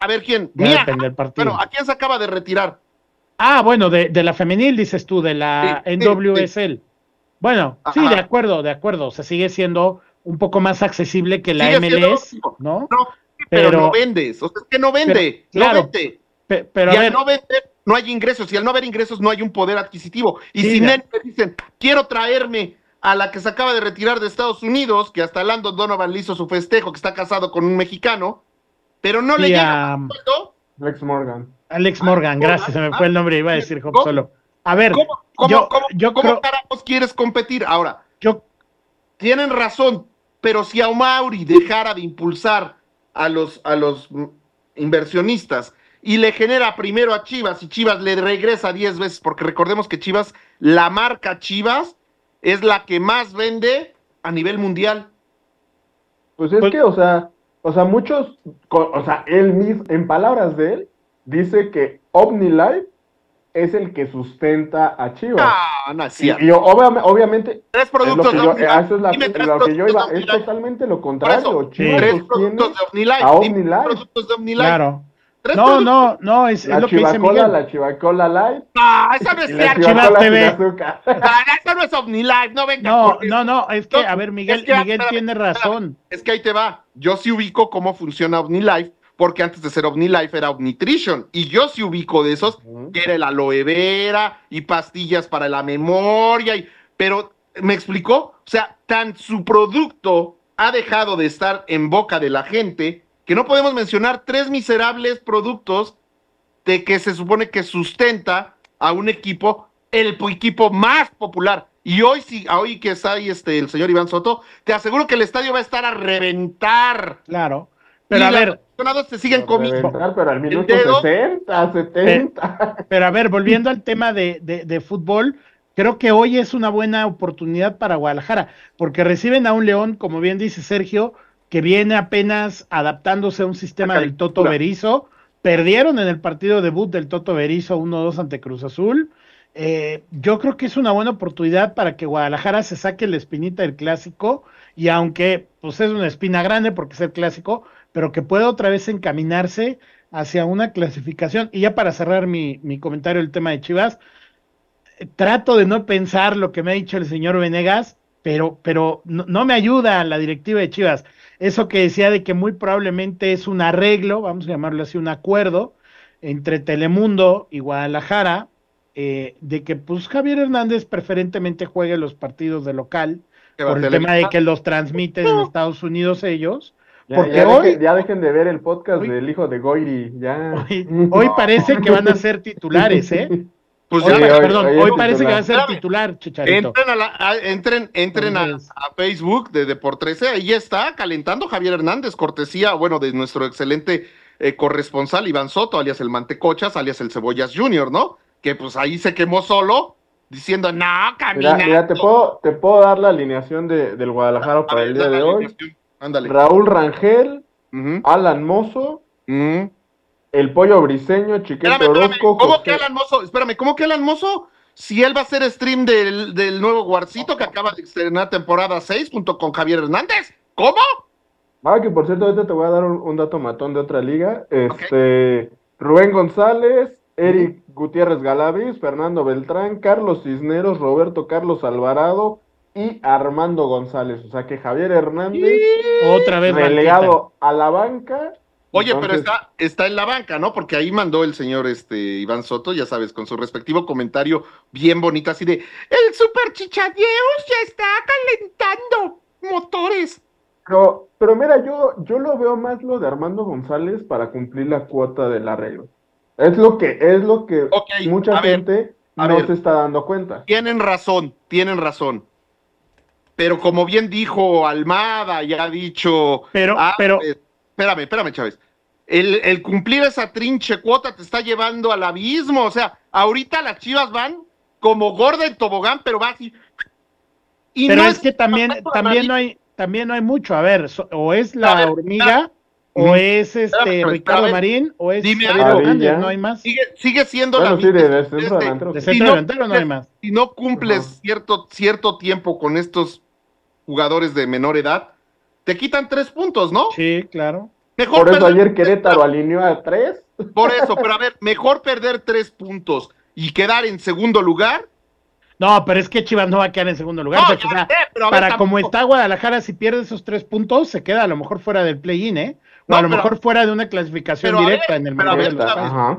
A ver, quién. Ya depende del partido. Bueno, ¿a quién se acaba de retirar? Ah, bueno, de, de la femenil, dices tú, de la NWSL. Bueno, sí, de acuerdo, de acuerdo. O sea, sigue siendo un poco más accesible que la MLS, e ¿no? pero, no vendes. O sea, es que no vende. no vende. pero y al no vender, no hay ingresos. Y al no haber ingresos, no hay un poder adquisitivo. Y si si me dicen, quiero traerme a la que se acaba de retirar de Estados Unidos, que hasta Lando Donovan le hizo su festejo, que está casado con un mexicano, pero no le llega Alex Morgan. Alex Morgan, ah, gracias, se me fue el ah, nombre, iba a decir Job Solo. A ver, ¿cómo, yo, quieres competir? Ahora, tienen razón, pero si Aumauri dejara de impulsar a los, a los inversionistas y le genera primero a Chivas y Chivas le regresa 10 veces, porque recordemos que Chivas, la marca Chivas, es la que más vende a nivel mundial. Pues es pues que, o sea, o sea, muchos, o sea, él mismo, en palabras de él, dice que OmniLife es el que sustenta a Chivas. Ah, no Y yo, obviamente, tres productos es de yo, ah, eso es la, lo que yo iba, es totalmente lo contrario. Chivas tres productos de OmniLife. A OmniLife. productos de OmniLife. Claro. no, no, no, es, lo que dice Miguel. La Chivacola Live. Ah, esa no es la Chivacola TV. No, esa no es OmniLife, no venga. No, no, es que, a ver, Miguel, Miguel tiene razón. es que ahí te va. Yo sí ubico cómo funciona OmniLife porque antes de ser OmniLife era Omnitrition, y yo sí ubico de esos, que era el aloe vera y pastillas para la memoria, y, pero ¿me explicó? O sea, tan su producto ha dejado de estar en boca de la gente que no podemos mencionar tres miserables productos de que se supone que sustenta a un equipo, el equipo más popular. Y hoy sí, hoy que está ahí este, el señor Iván Soto, te aseguro que el estadio va a estar a reventar. Claro. Pero a ver, siguen comiendo. Pero minuto 70. Pero, a ver, volviendo al tema de, de, fútbol, creo que hoy es una buena oportunidad para Guadalajara, porque reciben a un León, como bien dice Sergio, que viene apenas adaptándose a un sistema del Toto Berizo. Perdieron en el partido debut del Toto Berizo 1-2 ante Cruz Azul. Eh, yo creo que es una buena oportunidad para que Guadalajara se saque la espinita del clásico y aunque pues es una espina grande porque es el clásico, pero que pueda otra vez encaminarse hacia una clasificación. Y ya para cerrar mi, comentario el tema de Chivas, eh, trato de no pensar lo que me ha dicho el señor Venegas, pero, pero no, me ayuda la directiva de Chivas. Eso que decía de que muy probablemente es un arreglo, vamos a llamarlo así, un acuerdo entre Telemundo y Guadalajara, eh, de que pues Javier Hernández preferentemente juegue los partidos de local, por el tema de que los transmiten en Estados Unidos ellos, porque hoy. ya dejen de ver el podcast del hijo de Goiri. Ya. Hoy, parece que van a ser titulares, ¿eh? Pues ya, perdón, hoy, parece que va a ser titular, Chicharito. Entren a, la, entren, entren a, Facebook de Deportrece, ahí está calentando Javier Hernández, cortesía, bueno, de nuestro excelente eh, corresponsal Iván Soto, alias el Mantecochas, alias el Cebollas Junior, ¿no? Que pues ahí se quemó solo, diciendo, no, camina. Mira, te, puedo, te puedo dar la alineación de, del Guadalajara para el día de hoy. Ándale. Raúl Rangel, Alan Mozo, el pollo briseño, Chiquito espérame, ¿Cómo que Alan Mozo? Espérame, ¿cómo que Alan Mozo? Si él va a hacer stream del, nuevo Guarcito que acaba de estrenar temporada 6 junto con Javier Hernández. ¿Cómo? Ah, que por cierto, ahorita te voy a dar un, dato matón de otra liga. Este, Rubén González, Eric Gutiérrez Galavis, Fernando Beltrán, Carlos Cisneros, Roberto Carlos Alvarado, y Armando González. O sea que Javier Hernández, otra vez relegado a la banca. Oye, pero está, está en la banca, ¿no? Porque ahí mandó el señor este, Iván Soto, ya sabes, con su respectivo comentario bien bonito, así de: El super chichadeus ya está calentando motores. Pero, pero mira, yo, yo lo veo más lo de Armando González para cumplir la cuota del arreglo. Es lo que, es lo que mucha gente no se está dando cuenta. Tienen razón, tienen razón pero como bien dijo Almada, ya ha dicho. Pero, ah, pero. Pues, espérame, espérame, Chávez. El, cumplir esa trinche cuota te está llevando al abismo. O sea, ahorita las chivas van como gorda en tobogán, pero va así. Y pero es, que también, también no hay, también no hay mucho. A ver, o es la hormiga, o es este Ricardo Marín, o es dime, no hay más. Sigue, siendo la sí, no más. Si no cumples cierto, cierto tiempo con estos jugadores de menor edad, te quitan tres puntos, ¿no? Sí, claro. Mejor Por eso ayer Querétaro alineó a tres. Por eso, pero a ver, mejor perder tres puntos y quedar en segundo lugar. No, pero es que Chivas no va a quedar en segundo lugar. para como está Guadalajara, si pierde esos tres puntos, se queda a lo mejor fuera del play-in, ¿eh? O a lo mejor fuera de una clasificación directa en el pero ver,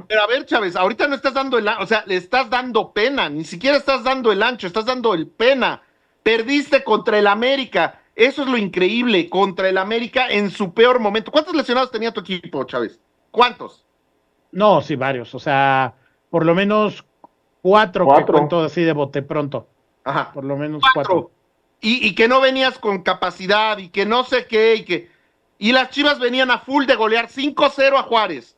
pero a ver, Chávez, ahorita no estás dando el, o sea, le estás dando pena, ni siquiera estás dando el ancho, estás dando el pena Perdiste contra el América. Eso es lo increíble, contra el América en su peor momento. ¿Cuántos lesionados tenía tu equipo, Chávez? ¿Cuántos? No, sí, varios. O sea, por lo menos cuatro, que así de bote pronto. Ajá. Por lo menos cuatro. Y, que no venías con capacidad y que no sé qué y que... Y las Chivas venían a full de golear 5-0 a Juárez.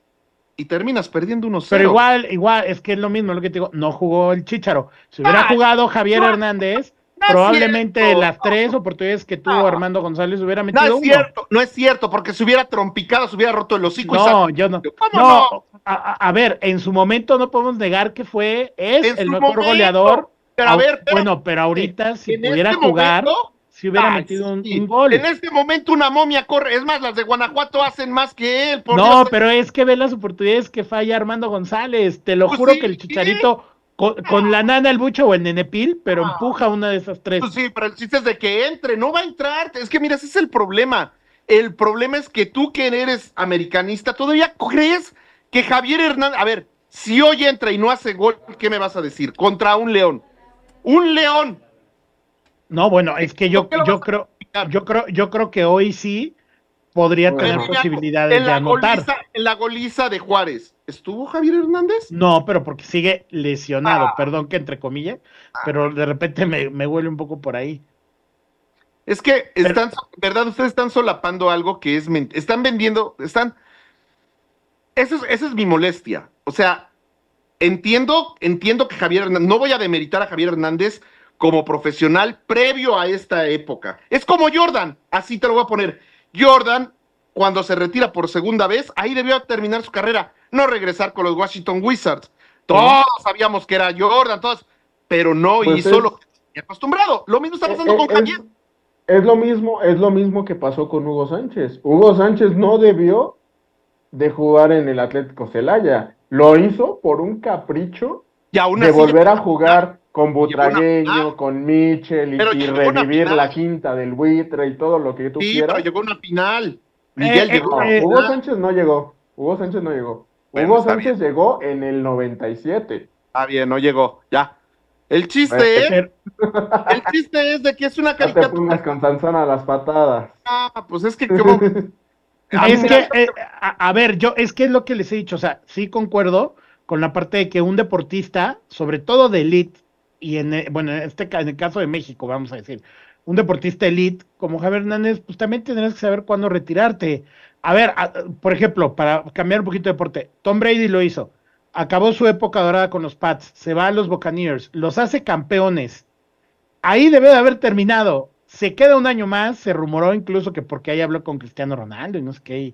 Y terminas perdiendo unos 0 Pero igual, igual, es que es lo mismo lo que te digo. No jugó el Chicharo. Si hubiera ah, jugado Javier Hernández probablemente las tres oportunidades que tuvo Armando González hubiera metido. No es cierto, no es cierto, porque se hubiera trompicado, se hubiera roto el hocico. No, yo no. No, A, ver, en su momento no podemos negar que fue, es el mejor goleador. Pero a ver, bueno, pero ahorita si pudiera este jugar, si hubiera metido un, gol. En este momento una momia corre, es más, las de Guanajuato hacen más que él. no, pero es que ve las oportunidades que falla Armando González, te lo pues juro que el Chicharito con, la nana, el bucho o el nenepil, pero empuja una de esas tres. Pues sí, pero el chiste es de que entre, no va a entrar. Es que mira, ese es el problema. El problema es que tú que eres americanista, todavía crees que Javier Hernández, a ver, si hoy entra y no hace gol, ¿qué me vas a decir? Contra un león. Un león. No, bueno, es que yo, yo creo, yo creo, yo creo que hoy sí podría tener posibilidades de anotar. en la goliza de Juárez, ¿estuvo Javier Hernández? No, pero porque sigue lesionado, ah. perdón que entre comillas, pero ah. de repente me, me, huele un poco por ahí. Es que están, ¿verdad? Ustedes están solapando algo que es, están vendiendo, están, esa es, es mi molestia. O sea, entiendo, entiendo que Javier Hernández, no voy a demeritar a Javier Hernández como profesional previo a esta época. Es como Jordan, así te lo voy a poner Jordan, cuando se retira por segunda vez, ahí debió terminar su carrera, no regresar con los Washington Wizards. Todos sabíamos que era Jordan, todos, pero no y hizo pues es, lo acostumbrado. Lo mismo está pasando eh, con eh, Javier. Es, lo mismo, es lo mismo que pasó con Hugo Sánchez. Hugo Sánchez no debió de jugar en el Atlético Celaya. Lo hizo por un capricho y aún de volver a jugar con Butragueño, con Michel y, revivir la quinta del buitre y todo lo que tú sí, Pero llegó una final. Eh, Miguel eh, llegó. Eh, Hugo Sánchez no llegó. Hugo Sánchez no llegó. Hugo Sánchez llegó en el 97. Ah, bien, no llegó. Ya. El chiste es. El chiste es de que es una caricatura. te con a las patadas. Ah, pues es que es que, a, a ver, yo, es que es lo que les he dicho, o sea, sí concuerdo con la parte de que un deportista, sobre todo de elite, y en, eh, bueno, en, este, en el caso de México, vamos a decir, un deportista elite como Javier Hernández, pues también tendrás que saber cuándo retirarte. A ver, por ejemplo, para cambiar un poquito de deporte, Tom Brady lo hizo. Acabó su época dorada con los Pats, se va a los Buccaneers, los hace campeones. Ahí debe de haber terminado. Se queda un año más, se rumoró incluso que porque ahí habló con Cristiano Ronaldo y no sé qué.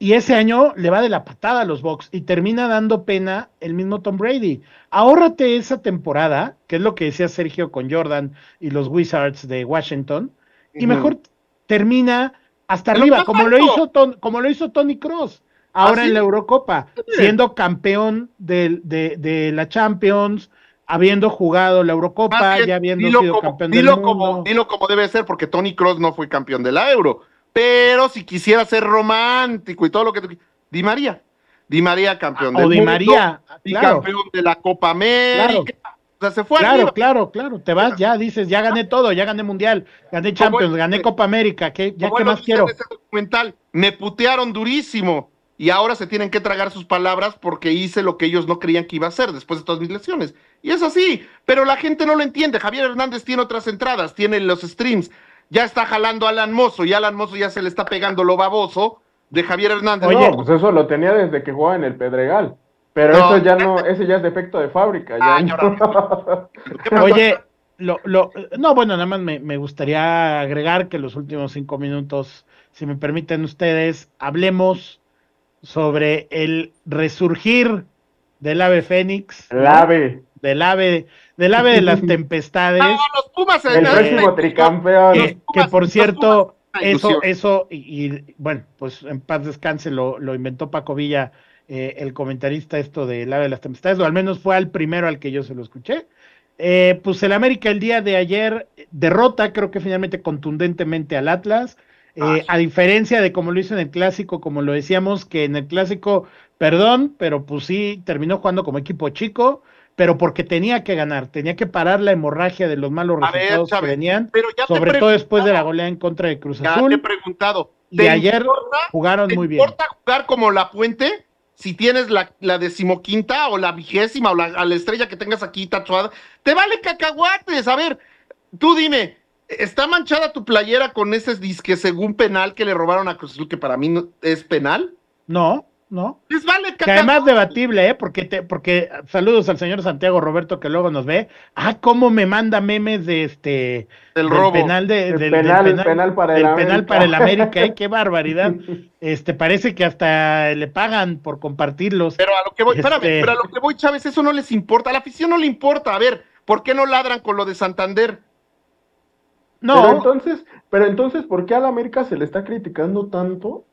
Y ese año le va de la patada a los Bucks y termina dando pena el mismo Tom Brady. Ahórrate esa temporada, que es lo que decía Sergio con Jordan y los Wizards de Washington, y mejor termina hasta arriba, como lo, hizo como lo hizo Tony Cross ahora ¿Ah, en la Eurocopa, siendo campeón de, de, la Champions, habiendo jugado la Eurocopa, y ya habiendo sido campeón dilo del mundo. Dilo como debe ser, porque Tony Cross no fue campeón de la Euro, pero si quisiera ser romántico y todo lo que Di María. Di María campeón del o Di María, campeón de la Copa América. Claro. O sea, se fue claro, claro, claro, te vas, ya dices, ya gané ah. todo, ya gané Mundial, gané Champions, gané Copa América, ¿qué, ya qué más quiero? me putearon durísimo y ahora se tienen que tragar sus palabras porque hice lo que ellos no creían que iba a hacer después de todas mis lesiones. Y es así, pero la gente no lo entiende. Javier Hernández tiene otras entradas, tiene los streams, ya está jalando a Alan Mozo y Alan Mozo ya se le está pegando lo baboso de Javier Hernández. Oye, pues eso lo tenía desde que jugaba en el Pedregal. Pero eso ya no, ese ya es defecto de fábrica. Oye, lo, no, bueno, nada más me, gustaría agregar que los últimos cinco minutos, si me permiten ustedes, hablemos sobre el resurgir del ave Fénix. El ave del ave, del ave de las tempestades. el próximo tricampeón. Que, por cierto, eso, eso, y, bueno, pues en paz descanse, lo, lo inventó Paco Villa, eh, el comentarista esto del ave de las tempestades, o al menos fue el primero al que yo se lo escuché. Eh, pues el América el día de ayer eh, derrota, creo que finalmente contundentemente al Atlas. Eh, ah, a diferencia de como lo hizo en el clásico, como lo decíamos, que en el clásico, perdón, pero pues sí, terminó jugando como equipo chico, pero porque tenía que ganar, tenía que parar la hemorragia de los malos resultados que venían, pero ya sobre todo después de la goleada en contra de Cruz Azul. Ya te he preguntado. ¿te ayer jugaron muy bien. importa jugar como la puente si tienes la, decimoquinta o la vigésima o la, a la estrella que tengas aquí tatuada? Te vale cacahuates. A ver, tú dime, ¿está manchada tu playera con ese disque según penal que le robaron a Cruz Azul, que para mí no, es penal? No. ¿no? Les vale Que además debatible, ¿eh? Porque, te, porque saludos al señor Santiago Roberto que luego nos ve. Ah, cómo me manda memes de este. Del, Penal para el América. penal para el América. ¿eh? Qué barbaridad. Este, parece que hasta le pagan por compartirlos. Pero a lo que voy, espérame, este pero a lo que voy, Chávez, eso no les importa. A la afición no le importa. A ver, ¿por qué no ladran con lo de Santander? No. Pero entonces, pero entonces, ¿por qué al América se le está criticando tanto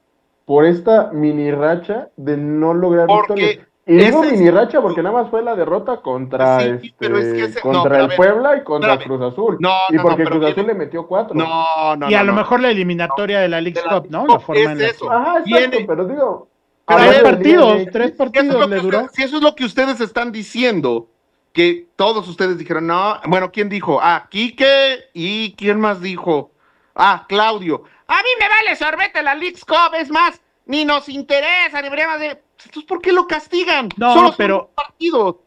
por esta mini racha de no lograr victorias. Y digo mini racha porque nada más fue la derrota contra, este, contra el Puebla y contra Cruz Azul. y porque Cruz Azul le metió cuatro. No, no, y a lo mejor la eliminatoria de la League Cup, ¿no? La forma es en eso. Ajá, pero digo. tres, partidos, tres partidos, le duró. si eso es lo que ustedes están diciendo, que todos ustedes dijeron, no, bueno, ¿quién dijo? Ah, Quique y ¿quién más dijo? Ah, Claudio. A mí me vale sorbete la League Cup, es más, ni nos interesa, ni veremos de... Entonces, ¿por qué lo castigan? No, pero...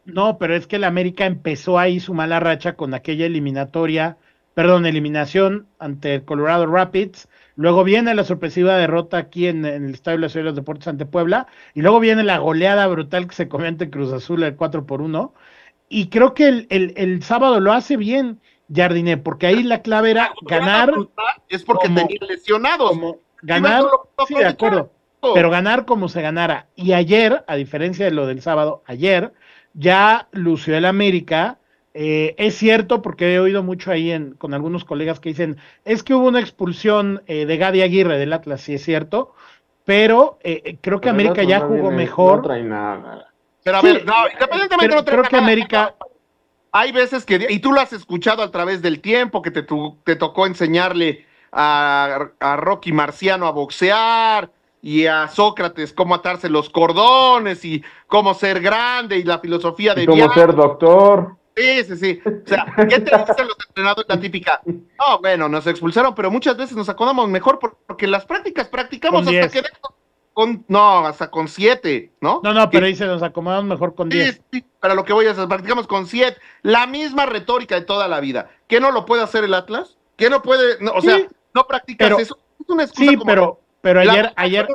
No, pero es que el América empezó ahí su mala racha con aquella eliminatoria, perdón, eliminación ante el Colorado Rapids, luego viene la sorpresiva derrota aquí en, el Estadio de de los Deportes ante Puebla, y luego viene la goleada brutal que se comió ante Cruz Azul, el 4 por 1, y creo que el, el, el sábado lo hace bien, Jardiné, porque ahí la clave era ganar. Es porque como, tenían lesionados. ganar, sí, de acuerdo, pero ganar como se ganara. Y ayer, a diferencia de lo del sábado, ayer ya lució el América. Eh, es cierto, porque he oído mucho ahí en, con algunos colegas que dicen, es que hubo una expulsión eh, de Gadi Aguirre del Atlas, sí es cierto, pero eh, creo que América ya jugó mejor. No trae nada. Pero a ver, no, independientemente creo, no trae creo que América, hay veces que, y tú lo has escuchado a través del tiempo, que te, te tocó enseñarle a, a, Rocky Marciano a boxear y a Sócrates cómo atarse los cordones y cómo ser grande y la filosofía de... Y cómo ser doctor. Sí, sí, sí. O sea, ¿qué te dicen los entrenadores? La típica. No, bueno, nos expulsaron, pero muchas veces nos acordamos mejor porque las prácticas practicamos hasta que con, no, hasta con siete, ¿no? No, no, pero dice, nos acomodamos mejor con diez. Sí, sí, para lo que voy a hacer, practicamos con siete. La misma retórica de toda la vida. ¿Qué no lo puede hacer el Atlas? ¿Qué no puede, o sea, no practicas eso? Es una excusa como pero, ayer, ayer,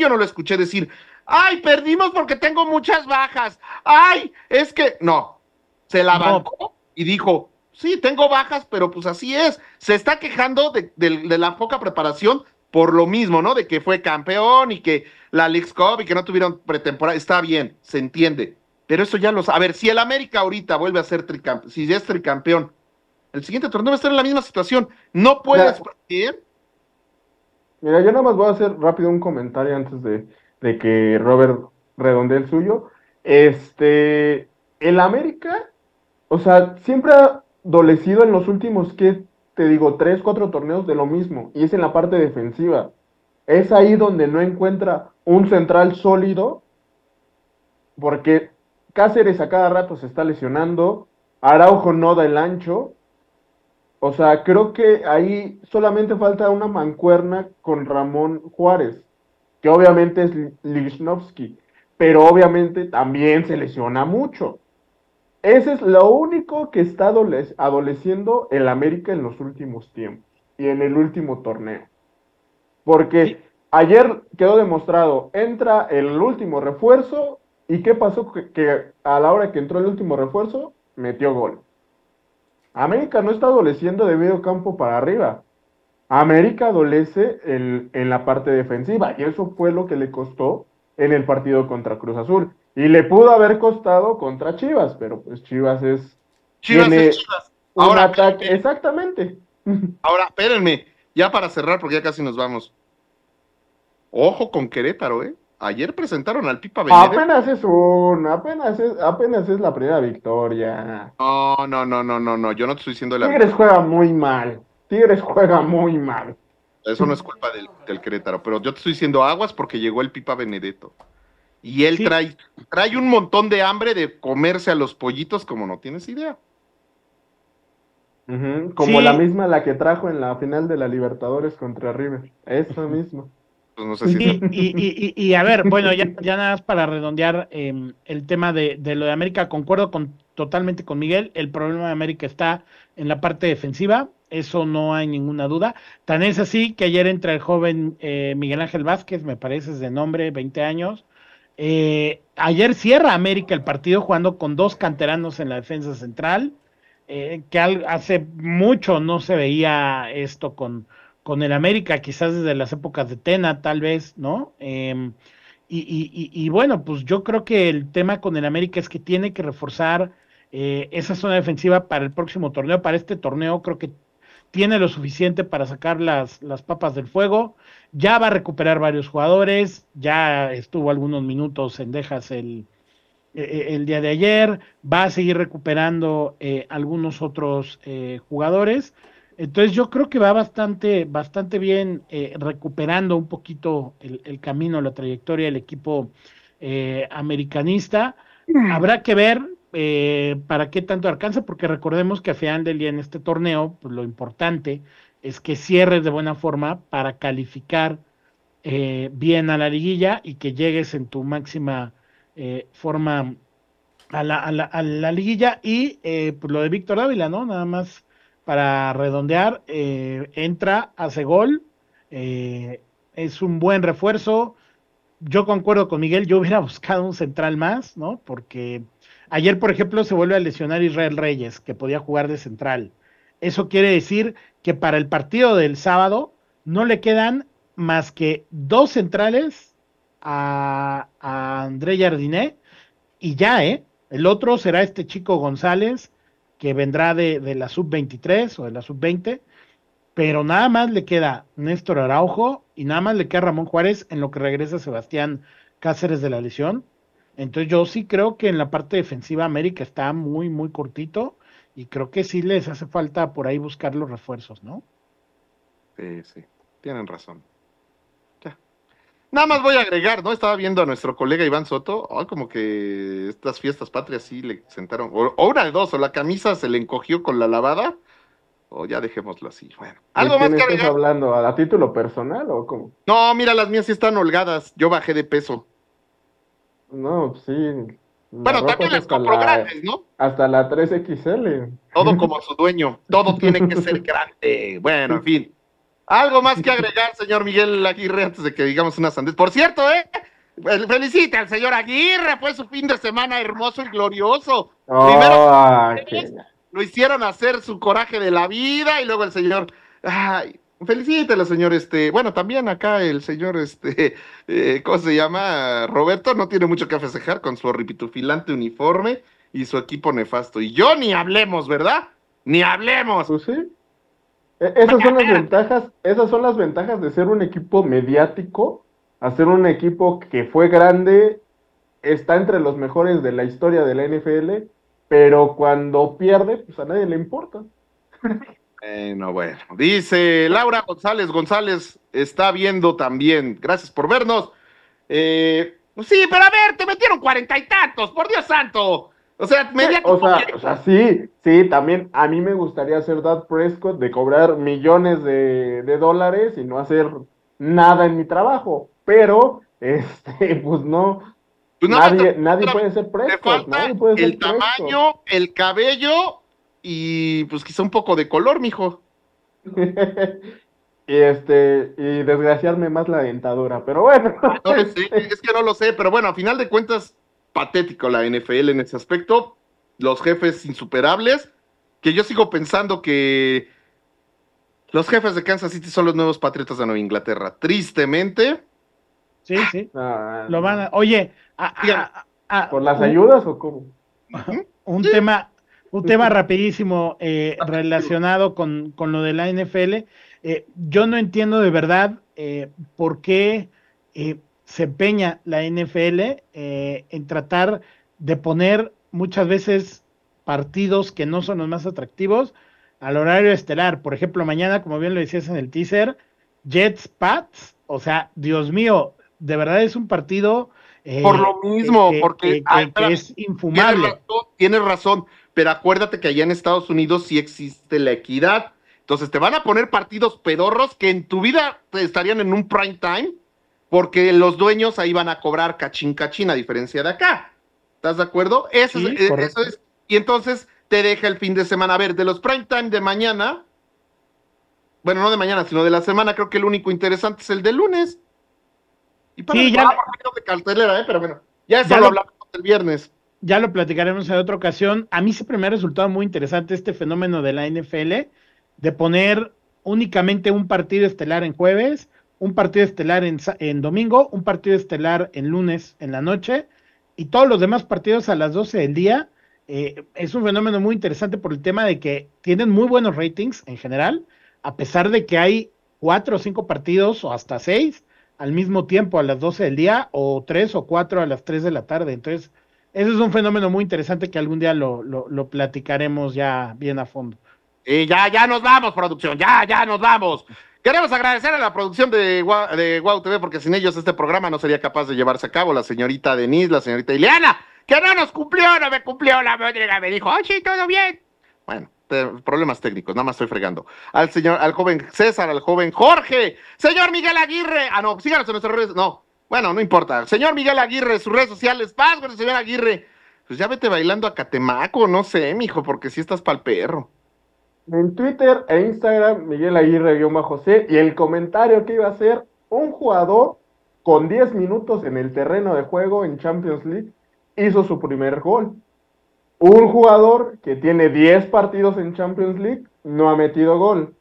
yo no lo escuché decir, ay, perdimos porque tengo muchas bajas, ay, es que, no, se la bancó y dijo, sí, tengo bajas, pero pues así es, se está quejando de la poca preparación por lo mismo, ¿no? De que fue campeón y que la League Cup y que no tuvieron pretemporada. Está bien, se entiende. Pero eso ya los. A ver, si el América ahorita vuelve a ser tricampeón, si ya es tricampeón, el siguiente torneo va a estar en la misma situación. No puedes partir. Mira, yo nada más voy a hacer rápido un comentario antes de, que Robert redondee el suyo. Este, el América, o sea, siempre ha dolecido en los últimos, que te digo, tres, cuatro torneos de lo mismo, y es en la parte defensiva. Es ahí donde no encuentra un central sólido, porque Cáceres a cada rato se está lesionando, Araujo no da el ancho, o sea, creo que ahí solamente falta una mancuerna con Ramón Juárez, que obviamente es Lichnowsky, pero obviamente también se lesiona mucho. Ese es lo único que está adoleciendo el América en los últimos tiempos y en el último torneo. Porque ayer quedó demostrado, entra el último refuerzo y qué pasó que, a la hora que entró el último refuerzo metió gol. América no está adoleciendo de medio campo para arriba. América adolece en, en la parte defensiva y eso fue lo que le costó en el partido contra Cruz Azul. Y le pudo haber costado contra Chivas, pero pues Chivas es. Chivas es Chivas. Ahora, ataque, exactamente. Ahora, espérenme, ya para cerrar, porque ya casi nos vamos. Ojo con Querétaro, ¿eh? Ayer presentaron al Pipa Benedetto. Apenas es un, apenas es, apenas es la primera victoria. No, no, no, no, no, no. Yo no te estoy diciendo la. Tigres juega muy mal. Tigres juega muy mal. Eso no es culpa del, del Querétaro, pero yo te estoy diciendo aguas porque llegó el Pipa Benedetto. Y él trae, trae un montón de hambre de comerse a los pollitos como no tienes idea. Como la misma la que trajo en la final de la Libertadores contra River. eso mismo pues y, a ver, bueno, ya, ya nada más para redondear em, el tema de, lo de América, concuerdo con, totalmente con Miguel, el problema de América está en la parte defensiva, eso no hay ninguna duda. Tan es así que ayer entra el joven eh, Miguel Ángel Vázquez, me parece es de nombre, 20 años, eh, ayer cierra América el partido jugando con dos canteranos en la defensa central, eh, que hace mucho no se veía esto con, con el América, quizás desde las épocas de Tena, tal vez, ¿no? Em, y, y, bueno, pues yo creo que el tema con el América es que tiene que reforzar eh, esa zona defensiva para el próximo torneo, para este torneo creo que tiene lo suficiente para sacar las, las papas del fuego, ya va a recuperar varios jugadores, ya estuvo algunos minutos en Dejas el, e, e, el día de ayer, va a seguir recuperando eh, algunos otros eh, jugadores. Entonces yo creo que va bastante, bastante bien eh, recuperando un poquito el, el, camino, la trayectoria del equipo americanista. Mm. Habrá que ver eh, para qué tanto alcanza, porque recordemos que a final en este torneo, pues, lo importante es que cierres de buena forma para calificar eh, bien a la liguilla y que llegues en tu máxima eh, forma a la, liguilla. Y pues, lo de Víctor Ávila, ¿no? Nada más para redondear, entra, hace gol, es un buen refuerzo. Yo concuerdo con Miguel, yo hubiera buscado un central más, ¿no? Porque Ayer, por ejemplo, se vuelve a lesionar Israel Reyes, que podía jugar de central. Eso quiere decir que para el partido del sábado no le quedan más que dos centrales a, André Jardiné y ya, ¿eh? El otro será este chico González, que vendrá de, de la sub-23 o de la sub-20, pero nada más le queda Néstor Araujo y nada más le queda Ramón Juárez en lo que regresa Sebastián Cáceres de la lesión. Entonces yo sí creo que en la parte defensiva América está muy, muy cortito y creo que sí les hace falta por ahí buscar los refuerzos, ¿no? Sí, sí, tienen razón. Ya. Nada más voy a agregar, ¿no? Estaba viendo a nuestro colega Iván Soto, como que estas fiestas patrias sí le sentaron, o, una de dos, o la camisa se le encogió con la lavada, o ya dejémoslo así. Bueno, algo más estás hablando? ¿A título personal o cómo? No, mira, las mías sí están holgadas, yo bajé de peso. No, pues sí. Bueno, también las compro grandes, ¿no? Hasta la 3XL. Todo como su dueño. Todo tiene que ser grande. Bueno, en fin. Algo más que agregar, señor Miguel Aguirre, antes de que digamos una sandez. Por cierto, ¿eh? Pues, Felicita al señor Aguirre. Fue su fin de semana hermoso y glorioso. Oh, Primero, ah, lo hicieron hacer su coraje de la vida y luego el señor. Felicítela, señor, este, bueno, también acá el señor, este, eh, ¿cómo se llama? Roberto no tiene mucho que festejar con su ripitufilante uniforme y su equipo nefasto. Y yo ni hablemos, ¿verdad? Ni hablemos. Pues sí. E, esas son las ventajas, esas son las ventajas de ser un equipo mediático, hacer un equipo que fue grande, está entre los mejores de la historia de la NFL, pero cuando pierde, pues a nadie le importa. Bueno, bueno. Dice Laura González González, está viendo también. Gracias por vernos. Eh, pues sí, pero a ver, te metieron cuarenta y tantos, por Dios santo. O sea, media o sea, o sea, sí, sí, también a mí me gustaría ser Dad Prescott de cobrar millones de, dólares y no hacer nada en mi trabajo. Pero, este, pues no, pues nadie, nadie, puede ser Prescott, nadie, puede ser el tamaño, el cabello y pues quizá un poco de color, mijo. y este, y desgraciarme más la dentadura, pero bueno. no pues, es que no lo sé, pero bueno, a final de cuentas, patético la NFL en ese aspecto. Los jefes insuperables, que yo sigo pensando que los jefes de Kansas City son los nuevos patriotas de Nueva Inglaterra, tristemente. Sí, sí. Ah, lo van a... Oye, ¿por las ayudas o cómo? Un tema un este tema rapidísimo eh, ah, relacionado con, lo de la NFL. Eh, yo no entiendo de verdad eh, por qué se empeña la NFL en tratar de poner muchas veces partidos que no son los más atractivos al horario estelar. Por ejemplo, mañana, como bien lo decías en el teaser, Jets Pats. O sea, Dios mío, de verdad es un partido... por lo mismo, porque es infumable. tienes razón pero acuérdate que allá en Estados Unidos sí existe la equidad. Entonces te van a poner partidos pedorros que en tu vida estarían en un prime time, porque los dueños ahí van a cobrar cachín cachín, a diferencia de acá. ¿Estás de acuerdo? Eso, eh, es, Y entonces te deja el fin de semana. A ver, de los prime time de mañana, bueno, no de mañana, sino de la semana, creo que el único interesante es el de lunes. Y para ya... de cartelera, ¿eh? pero bueno, ya eso lo hablamos el viernes ya lo platicaremos en otra ocasión. A mí siempre me ha resultado muy interesante este fenómeno de la NFL, de poner únicamente un partido estelar en jueves, un partido estelar en, en domingo, un partido estelar en lunes en la noche y todos los demás partidos a las 12 del día. Eh, es un fenómeno muy interesante por el tema de que tienen muy buenos ratings en general, a pesar de que hay cuatro o cinco partidos o hasta seis al mismo tiempo a las 12 del día o tres o cuatro a las 3 de la tarde. Entonces, eso es un fenómeno muy interesante que algún día lo, platicaremos ya bien a fondo. Y ya, ya nos vamos, producción, ya, ya nos vamos. Queremos agradecer a la producción de Guau, TV porque sin ellos este programa no sería capaz de llevarse a cabo. La señorita Denise, la señorita Ileana, que no nos cumplió, no me cumplió la madre me dijo, oye, todo bien. Bueno, problemas técnicos, nada más estoy fregando. Al señor, al joven César, al joven Jorge, señor Miguel Aguirre. Ah, no, síganos en nuestras redes, no, bueno, no importa. Señor Miguel Aguirre, sus redes sociales, paz con señor Aguirre. Pues ya vete bailando a Catemaco, no sé, mijo, porque si estás pa'l perro. En Twitter e Instagram, Miguel Aguirre José, y el comentario que iba a ser un jugador con 10 minutos en el terreno de juego en Champions League hizo su primer gol. Un jugador que tiene 10 partidos en Champions League no ha metido gol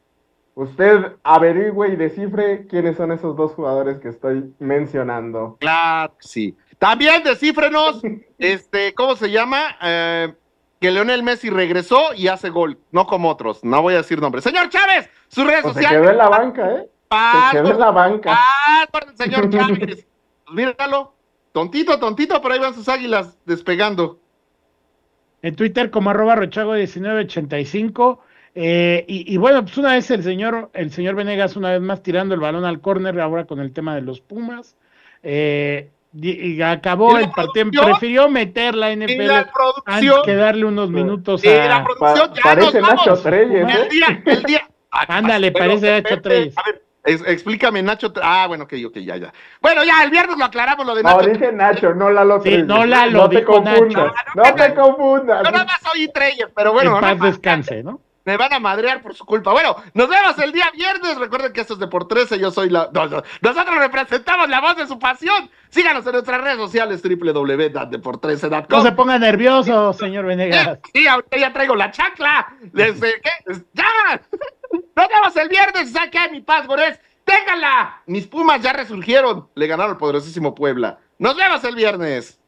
usted averigüe y descifre quiénes son esos dos jugadores que estoy mencionando. Claro, sí. También descifrenos, este, ¿cómo se llama? Eh, que Leonel Messi regresó y hace gol, no como otros, no voy a decir nombres. Señor Chávez, sus redes pues sociales. Se quedó en la banca, ¿eh? se ah, quedó en la banca. Ah, señor Chávez. míralo, tontito, tontito, pero ahí van sus águilas despegando. En Twitter como arroba rochago1985 eh, y, y, bueno, pues una vez el señor, el señor Venegas, una vez más tirando el balón al córner, ahora con el tema de los Pumas. Eh, y acabó el partido, prefirió meter la NFL antes que darle unos minutos a... La producción, parece Nacho Treyes, El día, Ándale, parece Nacho Treyes. explícame, Nacho. Ah, bueno, ok, ok, ya, ya. Bueno, ya, el viernes lo aclaramos lo de Nacho. No, dije Nacho, ah, no la lo no no te confundas. No, te confundas. No, nada más soy Treyes, pero bueno. En paz descanse, ¿no? me van a madrear por su culpa. Bueno, nos vemos el día viernes. Recuerden que esto es de por 13. Yo soy la. Nosotros representamos la voz de su pasión. Síganos en nuestras redes sociales www.depor13.com. No se ponga nervioso, señor Venegas. sí, ahorita ya traigo la chacla. ¡Ya! Nos vemos el viernes. qué? mi paz, es ¡Téngala! Mis pumas ya resurgieron. Le ganaron al poderosísimo Puebla. Nos vemos el viernes.